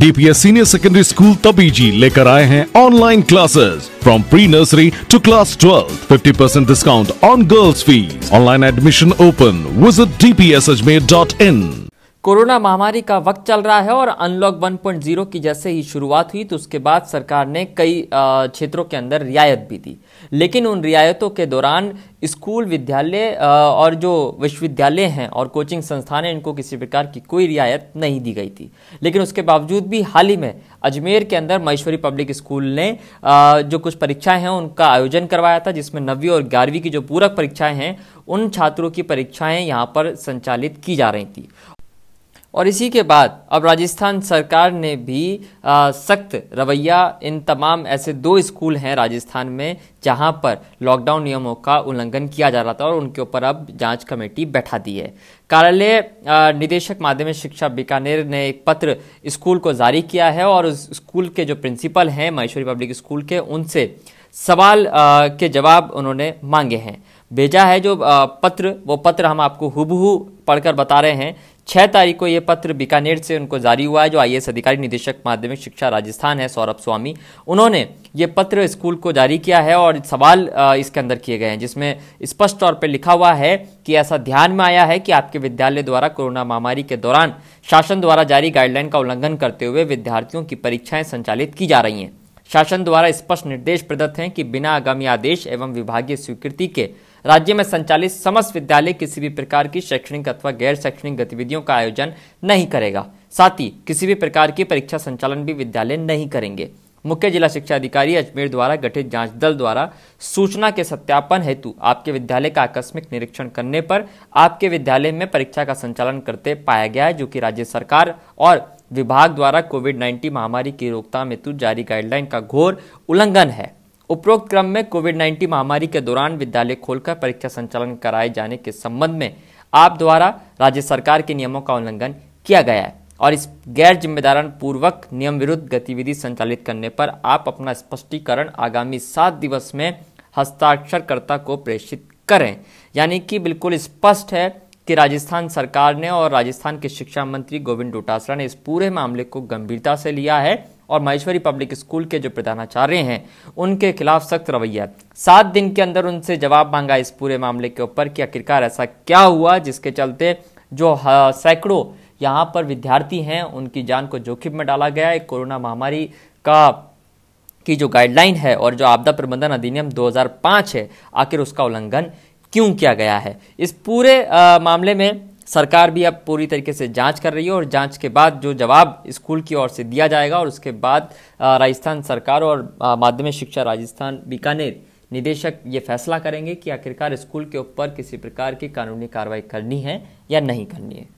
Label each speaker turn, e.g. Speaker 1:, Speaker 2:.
Speaker 1: DPSC senior secondary school Tabiji लेकर आए हैं online classes from pre nursery to class twelve fifty percent discount on girls fees online admission open visit DPS Ajmer dot in corona महामारी का वक्त चल रहा है और अनलॉक 1.0 की जैसे ही शुरुआत हुई तो उसके बाद सरकार ने कई क्षेत्रों के अंदर रियायत भी दी लेकिन उन रियायतों के दौरान स्कूल विद्यालय और जो विश्वविद्यालय हैं और कोचिंग संस्थान हैं इनको किसी प्रकार की कोई रियायत नहीं दी गई थी लेकिन उसके बावजूद भी हाल ही में अजमेर के अंदर महेश्वरी पब्लिक स्कूल ने जो कुछ परीक्षाएं हैं उनका आयोजन करवाया था जिसमें नवीं और ग्यारहवीं की जो पूरक परीक्षाएं हैं उन छात्रों की परीक्षाएं यहाँ पर संचालित की जा रही थी और इसी के बाद अब राजस्थान सरकार ने भी सख्त रवैया इन तमाम ऐसे दो स्कूल हैं राजस्थान में जहां पर लॉकडाउन नियमों का उल्लंघन किया जा रहा था और उनके ऊपर अब जांच कमेटी बैठा दी है कार्यालय निदेशक माध्यमिक शिक्षा बीकानेर ने एक पत्र स्कूल को जारी किया है और उस स्कूल के जो प्रिंसिपल हैं महेश्वरी पब्लिक स्कूल के उनसे सवाल आ, के जवाब उन्होंने मांगे हैं भेजा है जो पत्र वो पत्र हम आपको हुबहू पढ़कर बता रहे हैं छह तारीख को यह पत्र बीकानेर से उनको जारी हुआ है जो आई अधिकारी निदेशक माध्यमिक शिक्षा राजस्थान है सौरभ स्वामी उन्होंने ये पत्र स्कूल को जारी किया है और सवाल इसके अंदर किए गए हैं जिसमें स्पष्ट तौर पर लिखा हुआ है कि ऐसा ध्यान में आया है कि आपके विद्यालय द्वारा कोरोना महामारी के दौरान शासन द्वारा जारी गाइडलाइन का उल्लंघन करते हुए विद्यार्थियों की परीक्षाएं संचालित की जा रही हैं शासन द्वारा स्पष्ट निर्देश प्रदत्त हैं कि बिना आगामी आदेश एवं विभागीय स्वीकृति के राज्य में संचालित समस्त विद्यालय किसी भी प्रकार की शैक्षणिक अथवा गैर शैक्षणिक गतिविधियों का आयोजन नहीं करेगा साथ ही किसी भी प्रकार की परीक्षा संचालन भी विद्यालय नहीं करेंगे मुख्य जिला शिक्षा अधिकारी अजमेर द्वारा गठित जांच दल द्वारा सूचना के सत्यापन हेतु आपके विद्यालय का आकस्मिक निरीक्षण करने पर आपके विद्यालय में परीक्षा का संचालन करते पाया गया है जो कि राज्य सरकार और विभाग द्वारा कोविड 19 महामारी की रोकथाम हेतु जारी गाइडलाइन का घोर उल्लंघन है उपरोक्त क्रम में कोविड 19 महामारी के दौरान विद्यालय खोलकर परीक्षा संचालन कराए जाने के संबंध में आप द्वारा राज्य सरकार के नियमों का उल्लंघन किया गया है और इस गैर जिम्मेदारान पूर्वक नियम विरुद्ध गतिविधि संचालित करने पर आप अपना स्पष्टीकरण आगामी सात दिवस में हस्ताक्षरकर्ता को प्रेषित करें यानी कि बिल्कुल स्पष्ट है कि राजस्थान सरकार ने और राजस्थान के शिक्षा मंत्री गोविंद डोटासरा ने इस पूरे मामले को गंभीरता से लिया है और महेश्वरी पब्लिक स्कूल के जो प्रधानाचार्य हैं उनके खिलाफ सख्त रवैया है सात दिन के अंदर उनसे जवाब मांगा इस पूरे मामले के ऊपर कि आखिरकार ऐसा क्या हुआ जिसके चलते जो सैकड़ों यहाँ पर विद्यार्थी हैं उनकी जान को जोखिम में डाला गया है कोरोना महामारी का की जो गाइडलाइन है और जो आपदा प्रबंधन अधिनियम 2005 है आखिर उसका उल्लंघन क्यों किया गया है इस पूरे आ, मामले में सरकार भी अब पूरी तरीके से जांच कर रही है और जांच के बाद जो जवाब स्कूल की ओर से दिया जाएगा और उसके बाद राजस्थान सरकार और माध्यमिक शिक्षा राजस्थान बीकानेर निदेशक ये फैसला करेंगे कि आखिरकार स्कूल के ऊपर किसी प्रकार की कानूनी कार्रवाई करनी है या नहीं करनी है